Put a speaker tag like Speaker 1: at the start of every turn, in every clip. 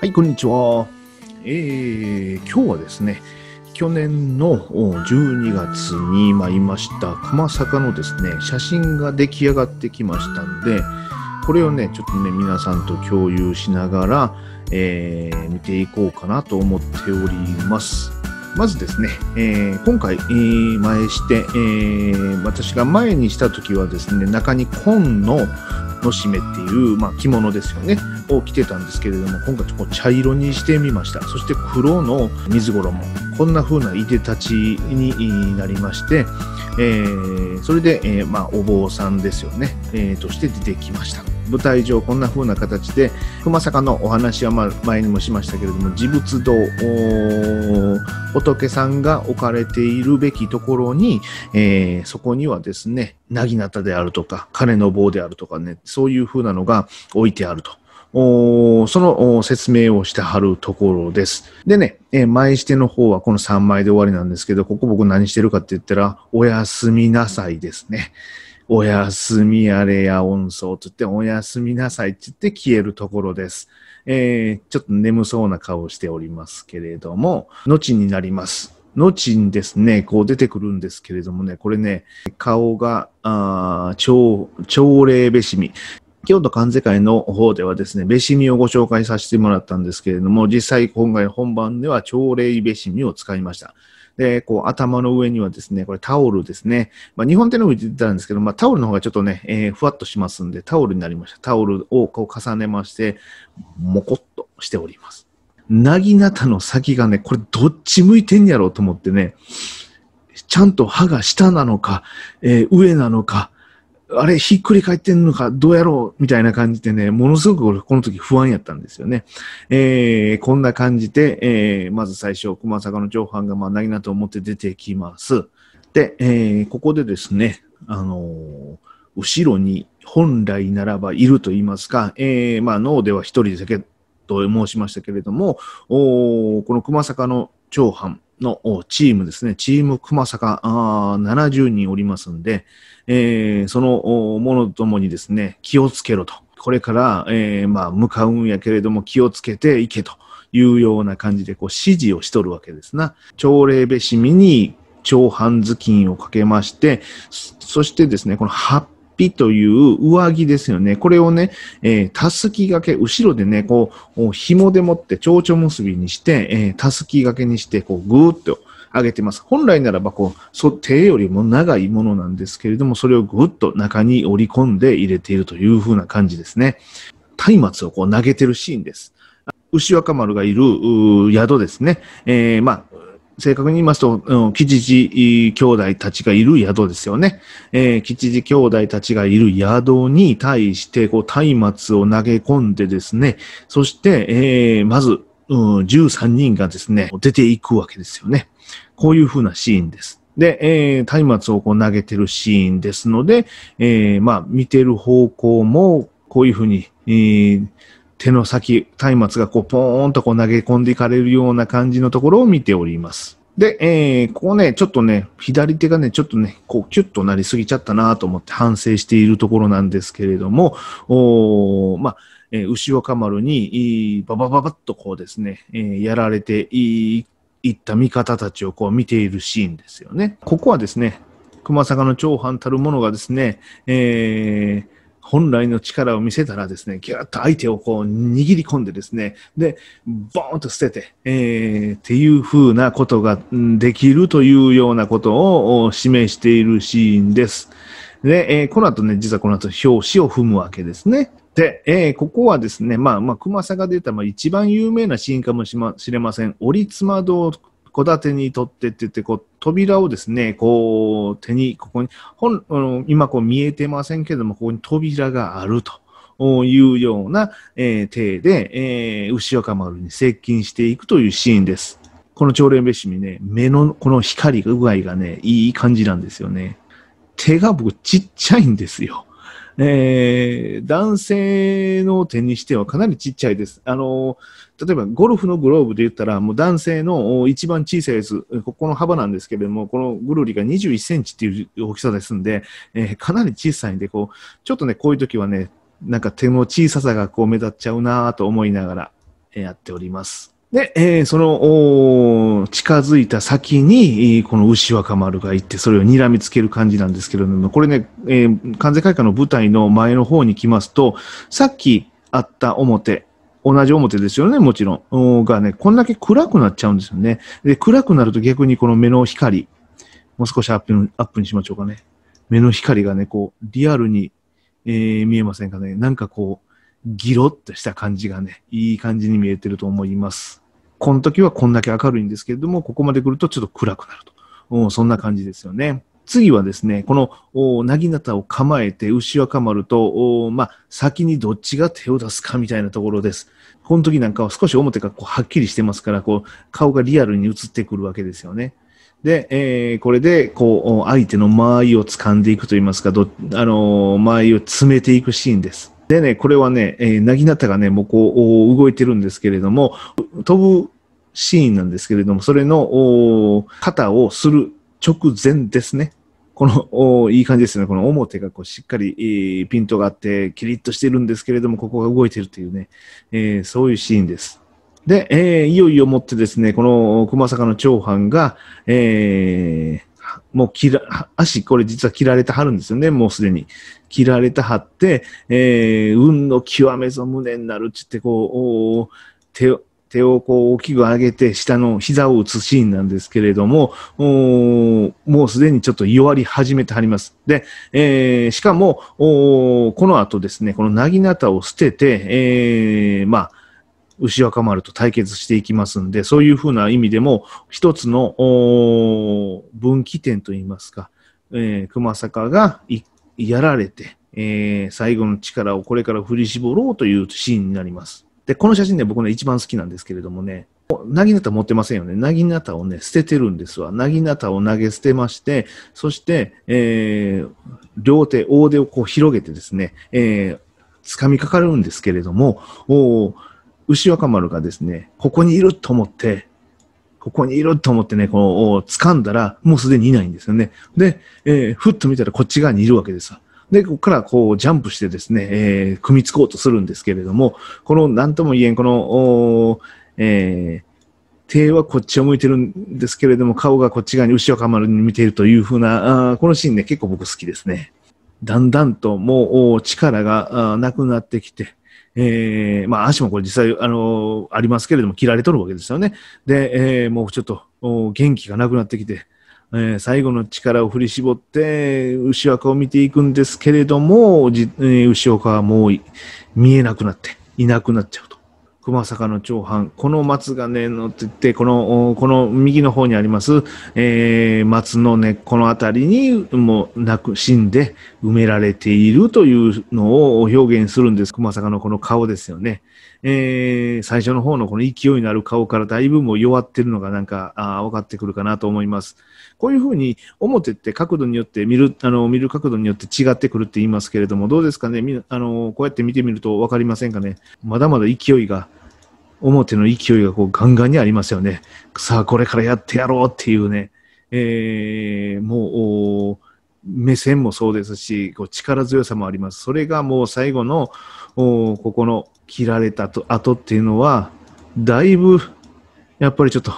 Speaker 1: はい、こんにちは。えー、今日はですね、去年の12月に参りました熊坂のですね、写真が出来上がってきましたんで、これをね、ちょっとね、皆さんと共有しながら、えー、見ていこうかなと思っております。まずですね、えー、今回、えー、前して、え私が前にした時はですね、中に紺ののしめっていう、まあ、着物ですよねを着てたんですけれども今回ちょっと茶色にしてみましたそして黒の水衣こんな風ないでたちになりまして、えー、それで、えー、まあ、お坊さんですよね、えー、として出てきました舞台上こんな風な形で熊坂のお話は前にもしましたけれども自仏堂仏さんが置かれているべきところに、えー、そこにはですね薙刀であるとか金の棒であるとかねそういう風なのが置いてあると。おその説明をしてはるところです。でね、えー、前しての方はこの3枚で終わりなんですけど、ここ僕何してるかって言ったら、おやすみなさいですね。おやすみあれや音奏つって、おやすみなさいつって消えるところです。えー、ちょっと眠そうな顔をしておりますけれども、後になります。後にですね、こう出てくるんですけれどもね、これね、顔が、あ朝、朝礼べしみ。京都関西会の方ではですね、べしみをご紹介させてもらったんですけれども、実際今回本番では朝礼べしみを使いました。で、こう、頭の上にはですね、これタオルですね。まあ、日本手の上に出たんですけど、まあ、タオルの方がちょっとね、えー、ふわっとしますんで、タオルになりました。タオルをこう重ねまして、もこっとしております。なぎなたの先がね、これどっち向いてんやろうと思ってね、ちゃんと歯が下なのか、えー、上なのか、あれ、ひっくり返ってんのか、どうやろうみたいな感じでね、ものすごくこの時不安やったんですよね。えー、こんな感じで、えー、まず最初、熊坂の上半が、まあ、ないなと思って出てきます。で、えー、ここでですね、あのー、後ろに本来ならばいると言いますか、えー、まあ、脳では一人だけと申しましたけれども、おこの熊坂の長藩、のチームですね、チーム熊坂あ70人おりますんで、えー、そのものともにですね、気をつけろと。これから、えー、まあ、向かうんやけれども気をつけていけというような感じでこう指示をしとるわけですな。朝礼べしみに長半頭巾をかけまして、そしてですね、このピという上着ですよね。これをね、えー、たすき掛け、後ろでね、こう、紐でもって、蝶々結びにして、えー、たすき掛けにして、こう、ぐーっと上げてます。本来ならば、こう、そ手よりも長いものなんですけれども、それをぐっと中に折り込んで入れているという風な感じですね。松明をこう投げてるシーンです。牛若丸がいる宿ですね。えー、まあ、正確に言いますと、吉次兄弟たちがいる宿ですよね。えー、吉次兄弟たちがいる宿に対して、こう、松明を投げ込んでですね、そして、えー、まず、うん、13人がですね、出ていくわけですよね。こういう風なシーンです。で、えー、松明をこう投げてるシーンですので、えー、まあ、見てる方向も、こういう風に、えー、手の先、松明がこう、ポーンとこう投げ込んでいかれるような感じのところを見ております。で、えー、ここね、ちょっとね、左手がね、ちょっとね、こう、キュッとなりすぎちゃったなと思って反省しているところなんですけれども、おまあ、えー、牛若丸に、ババババッとこうですね、えー、やられていった味方たちをこう見ているシーンですよね。ここはですね、熊坂の長藩たるものがですね、えー、本来の力を見せたらですね、ぎゅっと相手をこう握り込んでですね、で、ボーンと捨てて、えー、っていう風なことができるというようなことを示しているシーンです。で、えー、この後ね、実はこの後表紙を踏むわけですね。で、えー、ここはですね、まあ、まあ、熊で言出た、まあ、一番有名なシーンかもしれません。折妻堂戸建てにとってって言って、こう、扉をですね、こう、手に、ここに、ん、あの今こう見えてませんけども、ここに扉があると。いうような、えー、体で、えー、牛若丸に接近していくというシーンです。この朝礼べしにね、目のこの光具合がね、いい感じなんですよね。手が僕ちっちゃいんですよ。えー、男性の手にしてはかなりちっちゃいです。あの例えばゴルフのグローブで言ったら、もう男性の一番小さいやつ、ここの幅なんですけれども、このぐるりが21センチっていう大きさですんで、えー、かなり小さいんで、こう、ちょっとね、こういう時はね、なんか手の小ささがこう目立っちゃうなと思いながら、えやっております。で、えー、その、近づいた先に、この牛若丸が行って、それを睨みつける感じなんですけれども、これね、えー、関西会館の舞台の前の方に来ますと、さっきあった表、同じ表ですよね、もちろん。がね、こんだけ暗くなっちゃうんですよね。で、暗くなると逆にこの目の光、もう少しアップアップにしましょうかね。目の光がね、こう、リアルに、えー、見えませんかね。なんかこう、ギロッとした感じがね、いい感じに見えてると思います。この時はこんだけ明るいんですけれども、ここまで来るとちょっと暗くなると。そんな感じですよね。次はですね、この、なぎなたを構えて牛は若ると、まあ、先にどっちが手を出すかみたいなところです。この時なんかは少し表がこうはっきりしてますから、こう、顔がリアルに映ってくるわけですよね。で、えー、これで、こう、相手の間合いを掴んでいくといいますか、ど、あのー、間合いを詰めていくシーンです。でね、これはね、えー、なぎなたがね、もうこう、動いてるんですけれども、飛ぶシーンなんですけれども、それの、肩をする直前ですね。この、いい感じですね。この表がこうしっかり、えー、ピントがあって、キリッとしてるんですけれども、ここが動いてるというね、えー、そういうシーンです。で、えー、いよいよもってですね、この熊坂の長藩が、えー、もう切ら、足、これ実は切られてはるんですよね、もうすでに。切られてはって、えー、運の極めぞ胸になるって言って、こう、手を、手をこう大きく上げて下の膝を打つシーンなんですけれども、もうすでにちょっと弱り始めてはります。で、えー、しかも、この後ですね、このなぎなたを捨てて、えー、まあ、牛若丸と対決していきますんで、そういうふうな意味でも、一つの分岐点といいますか、えー、熊坂がやられて、えー、最後の力をこれから振り絞ろうというシーンになります。で、この写真ね、僕ね、一番好きなんですけれどもね、なぎなた持ってませんよね。なぎなたをね、捨ててるんですわ。なぎなたを投げ捨てまして、そして、えー、両手、大手をこう広げてですね、えー、掴みかかるんですけれども、お牛若丸がですね、ここにいると思って、ここにいると思ってね、こう、掴んだら、もうすでにいないんですよね。で、えー、ふっと見たらこっち側にいるわけですわ。で、ここからこう、ジャンプしてですね、えー、組みつこうとするんですけれども、この、なんとも言えん、この、おえー、手はこっちを向いてるんですけれども、顔がこっち側に牛若丸に見ているというふうな、あこのシーンね、結構僕好きですね。だんだんともう力がなくなってきて、えー、まあ、足もこれ実際、あのー、ありますけれども、切られとるわけですよね。で、えー、もうちょっと、元気がなくなってきて、えー、最後の力を振り絞って、牛若を見ていくんですけれども、じえー、牛若はもう見えなくなって、いなくなっちゃうと。熊坂の長藩、この松がね、のって言って、この、この右の方にあります、えー、松の根っこのあたりに、もう、なく、死んで埋められているというのを表現するんです。熊坂のこの顔ですよね。えー、最初の方のこの勢いのある顔からだいぶもう弱ってるのがなんか、あ分かってくるかなと思います。こういうふうに、表って角度によって見る、あの、見る角度によって違ってくるって言いますけれども、どうですかねみあの、こうやって見てみると分かりませんかねまだまだ勢いが、表の勢いがこうガンガンにありますよね。さあ、これからやってやろうっていうね、えー、もう、目線もそうですし、こう力強さもあります。それがもう最後の、ここの切られたと後っていうのは、だいぶ、やっぱりちょっと、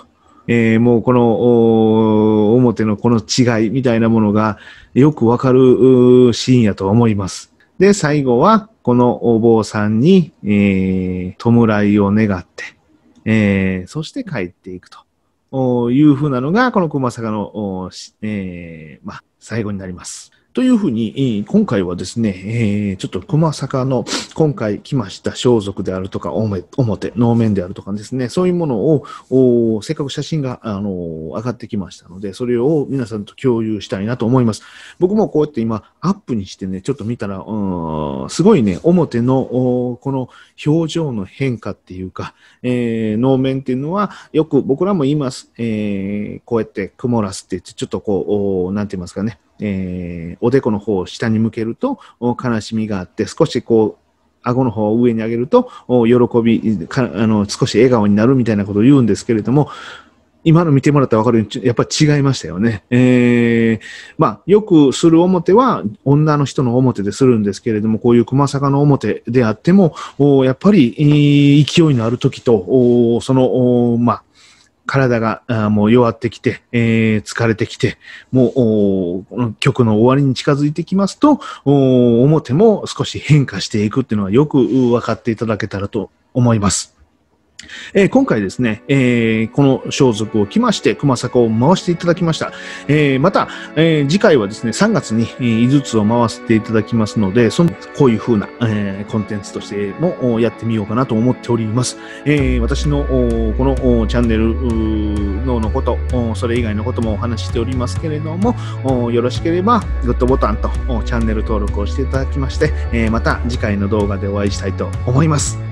Speaker 1: えー、もうこの表のこの違いみたいなものがよくわかるシーンやと思います。で、最後は、このお坊さんに、えー、弔いを願って、えー、そして帰っていくというふうなのが、この熊坂の、えー、ま最後になります。というふうに、今回はですね、えー、ちょっと熊坂の今回来ました装束であるとか、表、能面であるとかですね、そういうものを、せっかく写真が、あのー、上がってきましたので、それを皆さんと共有したいなと思います。僕もこうやって今、アップにしてね、ちょっと見たら、うん、すごいね、表の、この表情の変化っていうか、えー、能面っていうのは、よく僕らも言います。えー、こうやって曇らすって言って、ちょっとこう、なんて言いますかね、えー、おでこの方を下に向けると悲しみがあって少しこう顎の方を上に上げると喜びあの少し笑顔になるみたいなことを言うんですけれども今の見てもらったら分かるように、やっぱり違いましたよね。ええー、まあ、よくする表は、女の人の表でするんですけれども、こういう熊坂の表であっても、やっぱり、勢いのある時と、その、まあ、体があもう弱ってきて、えー、疲れてきて、もう、この曲の終わりに近づいてきますと、表も少し変化していくっていうのはよく分かっていただけたらと思います。えー、今回ですね、えー、この装束を着まして、熊坂を回していただきました。えー、また、え次回はですね、3月に、えー、井筒を回していただきますので、その、こういう風な、えコンテンツとしてもやってみようかなと思っております。え私の、このチャンネルののこと、それ以外のこともお話しておりますけれども、よろしければ、グッドボタンとチャンネル登録をしていただきまして、えまた次回の動画でお会いしたいと思います。